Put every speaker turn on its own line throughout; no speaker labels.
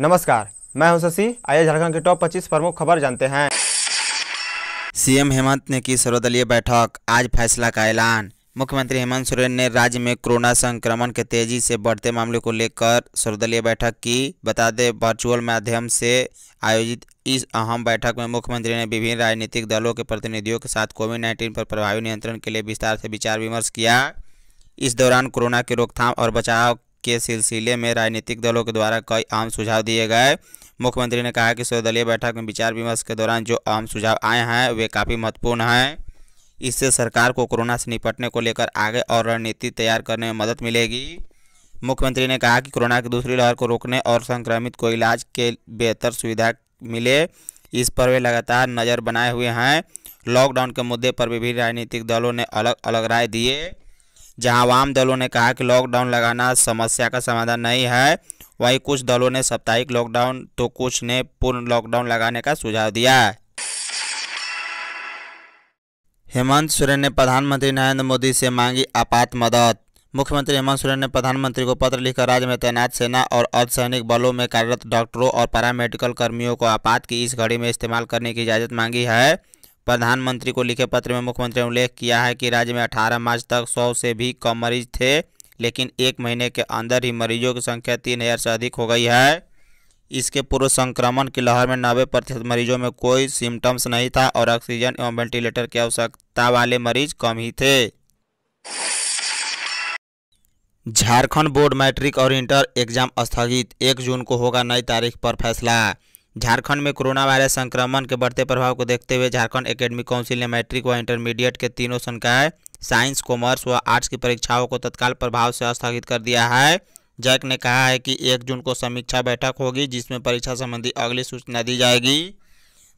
नमस्कार मैं हूं शशि आइए झारखंड के टॉप 25 प्रमुख खबर जानते हैं सीएम हेमंत ने की सर्वदलीय बैठक आज फैसला का ऐलान मुख्यमंत्री हेमंत सोरेन ने राज्य में कोरोना संक्रमण के तेजी से बढ़ते मामले को लेकर सर्वदलीय बैठक की बता दें वर्चुअल माध्यम से आयोजित इस अहम बैठक में मुख्यमंत्री ने विभिन्न राजनीतिक दलों के प्रतिनिधियों के साथ कोविड नाइन्टीन पर प्रभावी नियंत्रण के लिए विस्तार से विचार विमर्श किया इस दौरान कोरोना की रोकथाम और बचाव के सिलसिले में राजनीतिक दलों के द्वारा कई आम सुझाव दिए गए मुख्यमंत्री ने कहा कि सर्वदलीय बैठक में विचार विमर्श के दौरान जो आम सुझाव आए हैं वे काफ़ी महत्वपूर्ण हैं इससे सरकार को कोरोना से निपटने को लेकर आगे और रणनीति तैयार करने में मदद मिलेगी मुख्यमंत्री ने कहा कि कोरोना की दूसरी लहर को रोकने और संक्रमित को इलाज के बेहतर सुविधा मिले इस पर वे लगातार नज़र बनाए हुए हैं लॉकडाउन के मुद्दे पर विभिन्न राजनीतिक दलों ने अलग अलग राय दिए जहां वाम दलों ने कहा कि लॉकडाउन लगाना समस्या का समाधान नहीं है वहीं कुछ दलों ने साप्ताहिक लॉकडाउन तो कुछ ने पूर्ण लॉकडाउन लगाने का सुझाव दिया है हेमंत सोरेन ने प्रधानमंत्री नरेंद्र मोदी से मांगी आपात मदद मुख्यमंत्री हेमंत सोरेन ने प्रधानमंत्री को पत्र लिखकर राज्य में तैनात सेना और अर्धसैनिक बलों में कार्यरत डॉक्टरों और पैरामेडिकल कर्मियों को आपात की इस घड़ी में इस्तेमाल करने की इजाज़त मांगी है प्रधानमंत्री को लिखे पत्र में मुख्यमंत्री ने उल्लेख किया है कि राज्य में 18 मार्च तक 100 से भी कम मरीज थे लेकिन एक महीने के अंदर ही मरीजों की संख्या तीन हज़ार से अधिक हो गई है इसके पूर्व संक्रमण की लहर में नब्बे प्रतिशत मरीजों में कोई सिम्टम्स नहीं था और ऑक्सीजन एवं वेंटिलेटर की आवश्यकता वाले मरीज कम ही थे झारखंड बोर्ड मैट्रिक और इंटर एग्जाम स्थगित एक जून को होगा नई तारीख पर फैसला झारखंड में कोरोना वायरस संक्रमण के बढ़ते प्रभाव को देखते हुए झारखंड एकेडमिक काउंसिल ने मैट्रिक व इंटरमीडिएट के तीनों संकाय साइंस कॉमर्स व आर्ट्स की परीक्षाओं को तत्काल प्रभाव से स्थगित कर दिया है जैक ने कहा है कि एक जून को समीक्षा बैठक होगी जिसमें परीक्षा संबंधी अगली सूचना दी जाएगी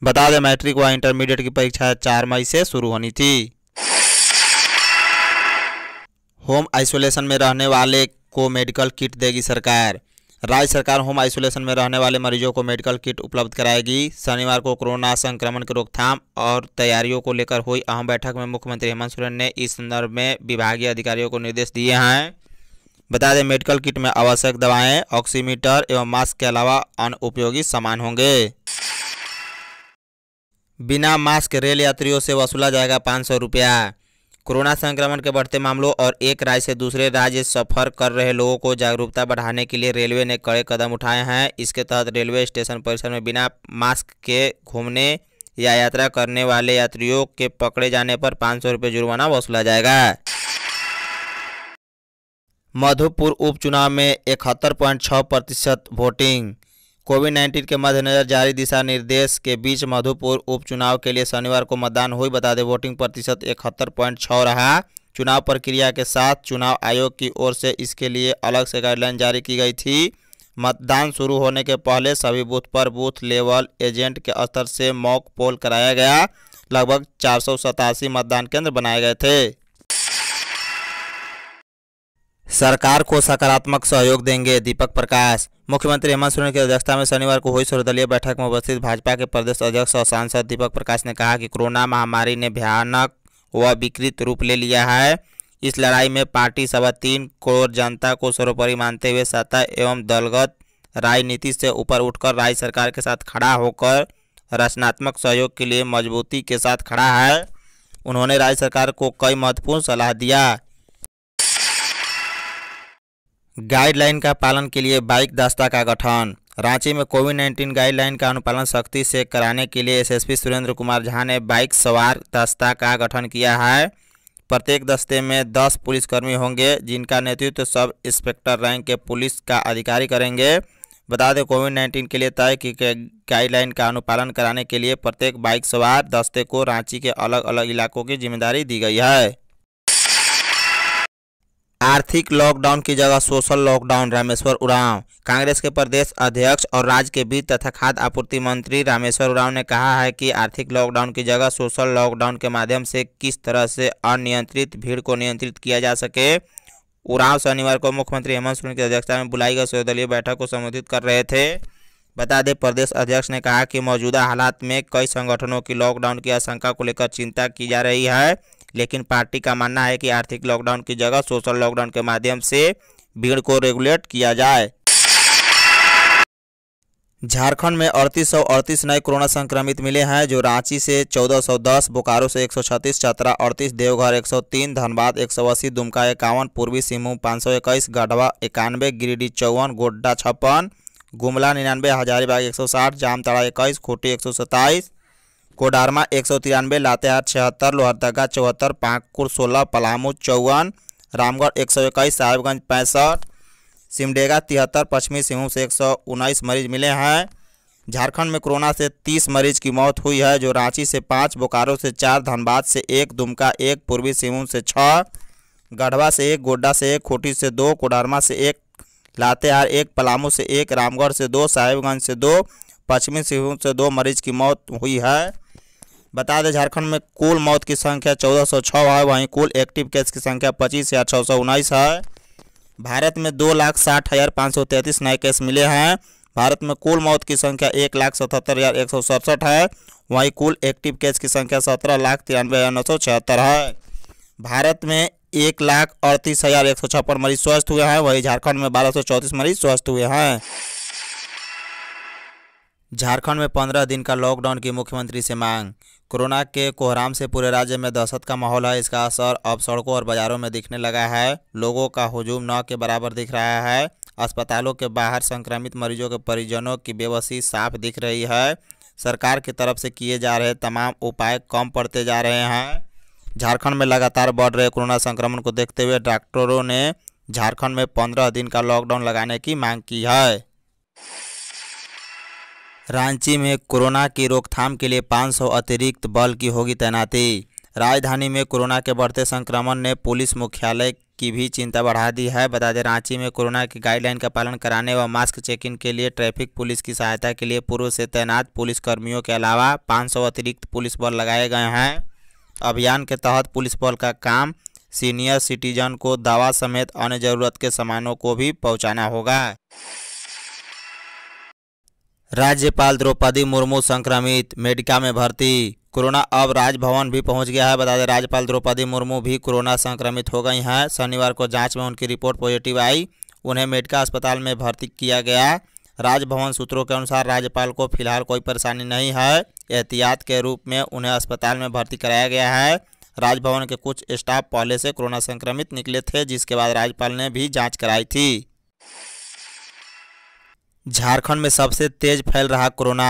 बता दें मैट्रिक व इंटरमीडिएट की परीक्षा चार मई से शुरू होनी थी होम आइसोलेशन में रहने वाले को मेडिकल किट देगी सरकार राज्य सरकार होम आइसोलेशन में रहने वाले मरीजों को मेडिकल किट उपलब्ध कराएगी शनिवार को कोरोना संक्रमण की रोकथाम और तैयारियों को लेकर हुई अहम बैठक में मुख्यमंत्री हेमंत सोरेन ने इस संदर्भ में विभागीय अधिकारियों को निर्देश दिए हैं बता दें मेडिकल किट में आवश्यक दवाएं ऑक्सीमीटर एवं मास्क के अलावा अन्य उपयोगी सामान होंगे बिना मास्क रेल यात्रियों से वसूला जाएगा पाँच सौ रुपया कोरोना संक्रमण के बढ़ते मामलों और एक राज्य से दूसरे राज्य सफर कर रहे लोगों को जागरूकता बढ़ाने के लिए रेलवे ने कड़े कदम उठाए हैं इसके तहत रेलवे स्टेशन परिसर में बिना मास्क के घूमने या यात्रा करने वाले यात्रियों के पकड़े जाने पर पाँच सौ जुर्माना वसूला जाएगा मधुपुर उपचुनाव में इकहत्तर पॉइंट छः प्रतिशत वोटिंग कोविड नाइन्टीन के मद्देनजर जारी दिशा निर्देश के बीच मधुपुर उपचुनाव के लिए शनिवार को मतदान हुई बता दें वोटिंग प्रतिशत इकहत्तर पॉइंट छः रहा चुनाव प्रक्रिया के साथ चुनाव आयोग की ओर से इसके लिए अलग से गाइडलाइन जारी की गई थी मतदान शुरू होने के पहले सभी बूथ पर बूथ लेवल एजेंट के स्तर से मॉक पोल कराया गया लगभग चार मतदान केंद्र बनाए गए थे सरकार को सकारात्मक सहयोग देंगे दीपक प्रकाश मुख्यमंत्री हेमंत सोरेन की अध्यक्षता में शनिवार को हुई सर्वदलीय बैठक में उपस्थित भाजपा के प्रदेश अध्यक्ष और सांसद दीपक प्रकाश ने कहा कि कोरोना महामारी ने भयानक व विकृत रूप ले लिया है इस लड़ाई में पार्टी सवा तीन करोड़ जनता को सर्वोपरि मानते हुए सत्ता एवं दलगत राजनीति से ऊपर उठकर राज्य सरकार के साथ खड़ा होकर रचनात्मक सहयोग के लिए मजबूती के साथ खड़ा है उन्होंने राज्य सरकार को कई महत्वपूर्ण सलाह दिया गाइडलाइन का पालन के लिए बाइक दस्ता का गठन रांची में कोविड नाइन्टीन गाइडलाइन का अनुपालन सख्ती से कराने के लिए एसएसपी सुरेंद्र कुमार झा ने बाइक सवार दस्ता का गठन किया है प्रत्येक दस्ते में दस पुलिसकर्मी होंगे जिनका नेतृत्व सब इंस्पेक्टर रैंक के पुलिस का अधिकारी करेंगे बता दें कोविड नाइन्टीन के लिए तय की गाइडलाइन का अनुपालन कराने के लिए प्रत्येक बाइक सवार दस्ते को रांची के अलग अलग इलाकों की जिम्मेदारी दी गई है आर्थिक लॉकडाउन की जगह सोशल लॉकडाउन रामेश्वर उड़ाव कांग्रेस के प्रदेश अध्यक्ष और राज्य के वित्त तथा खाद्य आपूर्ति मंत्री रामेश्वर उरांव ने कहा है कि आर्थिक लॉकडाउन की जगह सोशल लॉकडाउन के माध्यम से किस तरह से अनियंत्रित भीड़ को नियंत्रित किया जा सके उड़ाव शनिवार को मुख्यमंत्री हेमंत सोरेन की अध्यक्षता में बुलाई गई सर्वदलीय बैठक को संबोधित कर रहे थे बता दें प्रदेश अध्यक्ष ने कहा कि मौजूदा हालात में कई संगठनों की लॉकडाउन की आशंका को लेकर चिंता की जा रही है लेकिन पार्टी का मानना है कि आर्थिक लॉकडाउन की जगह सोशल लॉकडाउन के माध्यम से भीड़ को रेगुलेट किया जाए झारखंड में अड़तीस सौ अड़तीस नए कोरोना संक्रमित मिले हैं जो रांची से 1410, बोकारो से 136, चतरा अड़तीस देवघर 103, धनबाद 180, दुमका इक्यावन पूर्वी सिंहभूम 521, गढ़वा इक्यानवे गिरिडीह चौवन गोड्डा छप्पन गुमला निन्यानवे हजारीबाग एक सौ साठ जामताड़ा इक्कीस खूटी एक सौ सत्ताईस कोडारमा एक सौ तिरानवे लातेहार छिहत्तर लोहरदगा चौहत्तर पाकुर सोलह पलामू चौवन रामगढ़ एक सौ इक्कीस साहिबगंज पैंसठ सिमडेगा तिहत्तर पश्चिमी सिंहभूम से एक सौ उन्नीस मरीज मिले हैं झारखंड में कोरोना से तीस मरीज की मौत हुई है जो रांची से पाँच बोकारो से चार धनबाद से एक दुमका एक पूर्वी सिंहभूम से छः गढ़वा से एक गोड्डा से एक खूटी से दो कोडारमा से एक लातेहार एक पलामू से एक रामगढ़ से दो साहिबगंज से दो पश्चिमी सिंहभूम से दो मरीज की मौत हुई है बता दें झारखंड में कुल मौत की संख्या चौदह सौ छः है वहीं कुल एक्टिव केस की संख्या पच्चीस हज़ार छः सौ उन्नीस है भारत में दो लाख साठ हज़ार पाँच सौ तैंतीस नए केस मिले हैं भारत में कुल मौत की संख्या एक लाख सतहत्तर हज़ार एक सौ सड़सठ है वहीं कुल एक्टिव केस की संख्या सत्रह लाख तिरानवे हज़ार नौ सौ छिहत्तर है भारत में एक लाख अड़तीस हज़ार एक सौ छप्पन मरीज स्वस्थ हुए हैं वहीं झारखंड में बारह सौ चौंतीस मरीज स्वस्थ हुए हैं झारखंड में पंद्रह दिन का लॉकडाउन की मुख्यमंत्री से मांग कोरोना के कोहराम से पूरे राज्य में दहशत का माहौल है इसका असर अब सड़कों और बाज़ारों में दिखने लगा है लोगों का हजूम न के बराबर दिख रहा है अस्पतालों के बाहर संक्रमित मरीजों के परिजनों की बेबसी साफ दिख रही है सरकार की तरफ से किए जा रहे तमाम उपाय कम पड़ते जा रहे हैं झारखंड में लगातार बढ़ रहे कोरोना संक्रमण को देखते हुए डॉक्टरों ने झारखंड में पंद्रह दिन का लॉकडाउन लगाने की मांग की है रांची में कोरोना की रोकथाम के लिए 500 अतिरिक्त बल की होगी तैनाती राजधानी में कोरोना के बढ़ते संक्रमण ने पुलिस मुख्यालय की भी चिंता बढ़ा दी है बता दें रांची में कोरोना की गाइडलाइन का पालन कराने व मास्क चेकिंग के लिए ट्रैफिक पुलिस की सहायता के लिए पूर्व से तैनात पुलिसकर्मियों के अलावा 500 अतिरिक्त पुलिस बल लगाए गए हैं अभियान के तहत पुलिस बल का काम सीनियर सिटीजन को दवा समेत अन्य जरूरत के सामानों को भी पहुंचाना होगा राज्यपाल द्रौपदी मुर्मू संक्रमित मेडिका में भर्ती कोरोना अब राजभवन भी पहुंच गया है बता दें राज्यपाल द्रौपदी मुर्मू भी कोरोना संक्रमित हो गई हैं शनिवार को जांच में उनकी रिपोर्ट पॉजिटिव आई उन्हें मेडिका अस्पताल में भर्ती किया गया राजभवन सूत्रों के अनुसार राज्यपाल को फिलहाल कोई परेशानी नहीं है एहतियात के रूप में उन्हें अस्पताल में भर्ती कराया गया है राजभवन के कुछ स्टाफ पहले से कोरोना संक्रमित निकले थे जिसके बाद राज्यपाल ने भी जांच कराई थी झारखंड में सबसे तेज फैल रहा कोरोना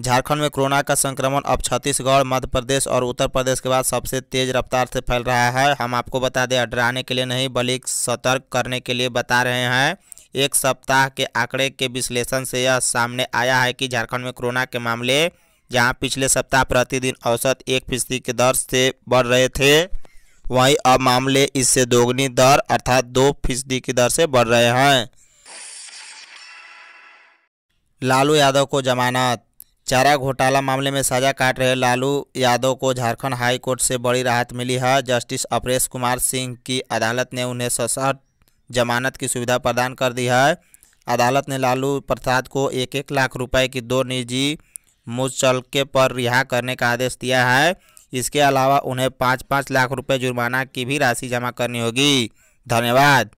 झारखंड में कोरोना का संक्रमण अब छत्तीसगढ़ मध्य प्रदेश और उत्तर प्रदेश के बाद सबसे तेज रफ्तार से फैल रहा है हम आपको बता दें डराने के लिए नहीं बल्कि सतर्क करने के लिए बता रहे हैं एक सप्ताह के आंकड़े के विश्लेषण से यह सामने आया है कि झारखंड में कोरोना के मामले जहां पिछले सप्ताह प्रतिदिन औसत एक फीसदी की दर से बढ़ रहे थे वहीं अब मामले इससे दोगुनी दर अर्थात दो फीसदी की दर से बढ़ रहे हैं लालू यादव को जमानत चारा घोटाला मामले में सजा काट रहे लालू यादव को झारखंड हाई कोर्ट से बड़ी राहत मिली है जस्टिस अपरेश कुमार सिंह की अदालत ने उन्हें सशर्त जमानत की सुविधा प्रदान कर दी है अदालत ने लालू प्रसाद को एक एक लाख रुपए की दो निजी मुचलके पर रिहा करने का आदेश दिया है इसके अलावा उन्हें पाँच पाँच लाख रुपए जुर्माना की भी राशि जमा करनी होगी धन्यवाद